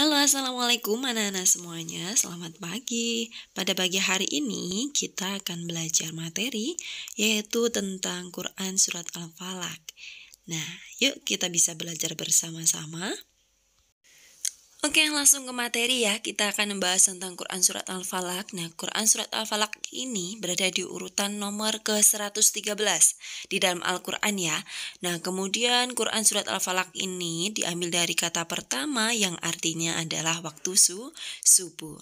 Halo assalamualaikum anak-anak semuanya, selamat pagi. Pada pagi hari ini kita akan belajar materi yaitu tentang Quran Surat al falak Nah, yuk kita bisa belajar bersama-sama. Oke, langsung ke materi ya. Kita akan membahas tentang Quran Surat al Falak. Nah, Quran Surat al Falak ini berada di urutan nomor ke-113 di dalam Al-Quran ya. Nah, kemudian Quran Surat al Falak ini diambil dari kata pertama yang artinya adalah waktu su subuh.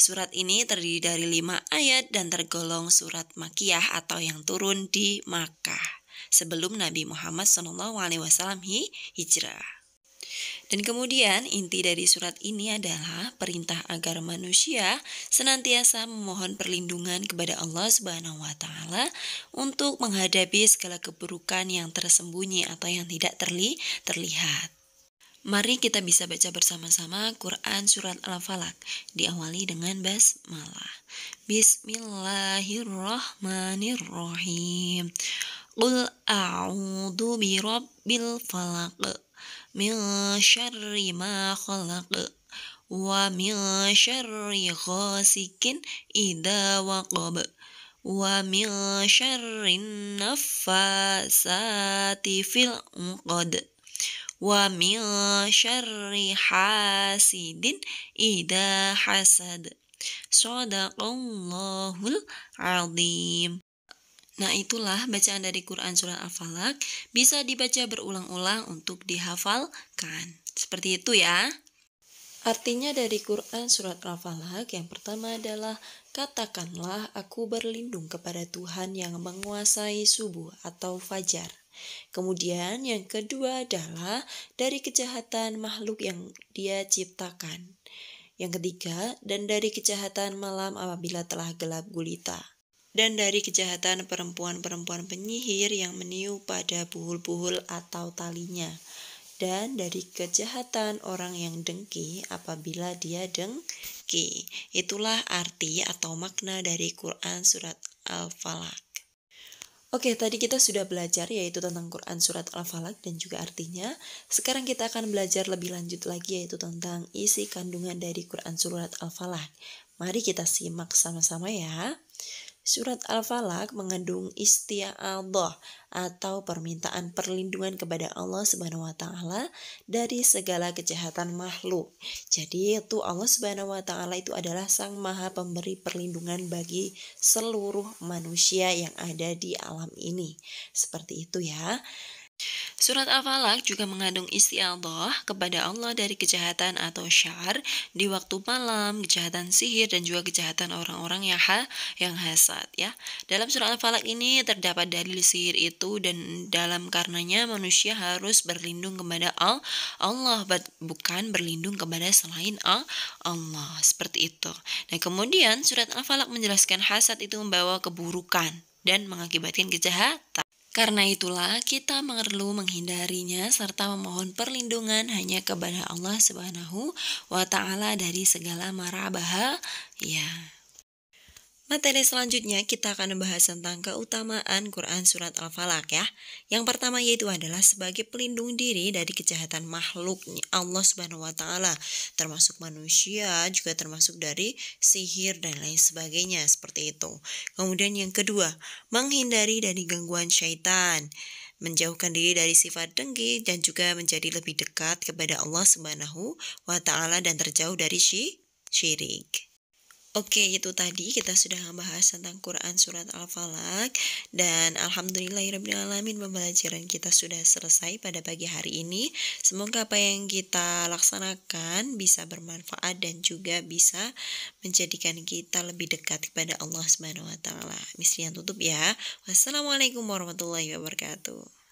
Surat ini terdiri dari lima ayat dan tergolong surat makiyah atau yang turun di Makkah sebelum Nabi Muhammad SAW hijrah. Dan kemudian inti dari surat ini adalah perintah agar manusia senantiasa memohon perlindungan kepada Allah Subhanahu wa taala untuk menghadapi segala keburukan yang tersembunyi atau yang tidak terli terlihat. Mari kita bisa baca bersama-sama Quran Surat Al-Falaq diawali dengan basmalah. Bismillahirrahmanirrahim. Qul a'udzu birabbil falaq min syarri ma khalaq wa min syarri ghasikin idza waqab wa min syarri nafasati fil uqad wa min syarri hasidin idza hasad Sadaqallahul azim Nah itulah bacaan dari Quran surat Al-Falak bisa dibaca berulang-ulang untuk dihafalkan. Seperti itu ya. Artinya dari Quran Surat Al-Falak yang pertama adalah Katakanlah aku berlindung kepada Tuhan yang menguasai subuh atau fajar. Kemudian yang kedua adalah dari kejahatan makhluk yang dia ciptakan. Yang ketiga, dan dari kejahatan malam apabila telah gelap gulita dan dari kejahatan perempuan-perempuan penyihir yang meniup pada buhul-buhul atau talinya, dan dari kejahatan orang yang dengki apabila dia dengki. Itulah arti atau makna dari Quran Surat Al-Falaq. Oke, tadi kita sudah belajar yaitu tentang Quran Surat al Falak dan juga artinya. Sekarang kita akan belajar lebih lanjut lagi yaitu tentang isi kandungan dari Quran Surat al Falak. Mari kita simak sama-sama ya. Surat Al-Falaq mengandung Allah atau permintaan perlindungan kepada Allah Subhanahu wa taala dari segala kejahatan makhluk. Jadi itu Allah Subhanahu wa taala itu adalah Sang Maha Pemberi perlindungan bagi seluruh manusia yang ada di alam ini. Seperti itu ya. Surat Al-Falaq juga mengandung istialdoh kepada Allah dari kejahatan atau syar di waktu malam, kejahatan sihir, dan juga kejahatan orang-orang yang ha, yang hasad. ya. Dalam surat Al-Falaq ini terdapat dalil sihir itu dan dalam karenanya manusia harus berlindung kepada al Allah, bukan berlindung kepada selain al Allah. Seperti itu. Nah kemudian surat Al-Falaq menjelaskan hasad itu membawa keburukan dan mengakibatkan kejahatan. Karena itulah kita perlu menghindarinya serta memohon perlindungan hanya kepada Allah Subhanahu wa taala dari segala mara bahaya. Materi selanjutnya kita akan membahas tentang keutamaan Quran Surat Al-Falaq ya. Yang pertama yaitu adalah sebagai pelindung diri dari kejahatan makhluk Allah Subhanahu wa taala, termasuk manusia juga termasuk dari sihir dan lain sebagainya seperti itu. Kemudian yang kedua, menghindari dari gangguan syaitan menjauhkan diri dari sifat dengki dan juga menjadi lebih dekat kepada Allah Subhanahu wa taala dan terjauh dari syirik. Oke, itu tadi kita sudah membahas tentang Quran Surat Al-Falaq dan Alhamdulillahirrahmanirrahim pembelajaran kita sudah selesai pada pagi hari ini. Semoga apa yang kita laksanakan bisa bermanfaat dan juga bisa menjadikan kita lebih dekat kepada Allah Subhanahu wa taala. Misrian tutup ya. Wassalamualaikum warahmatullahi wabarakatuh.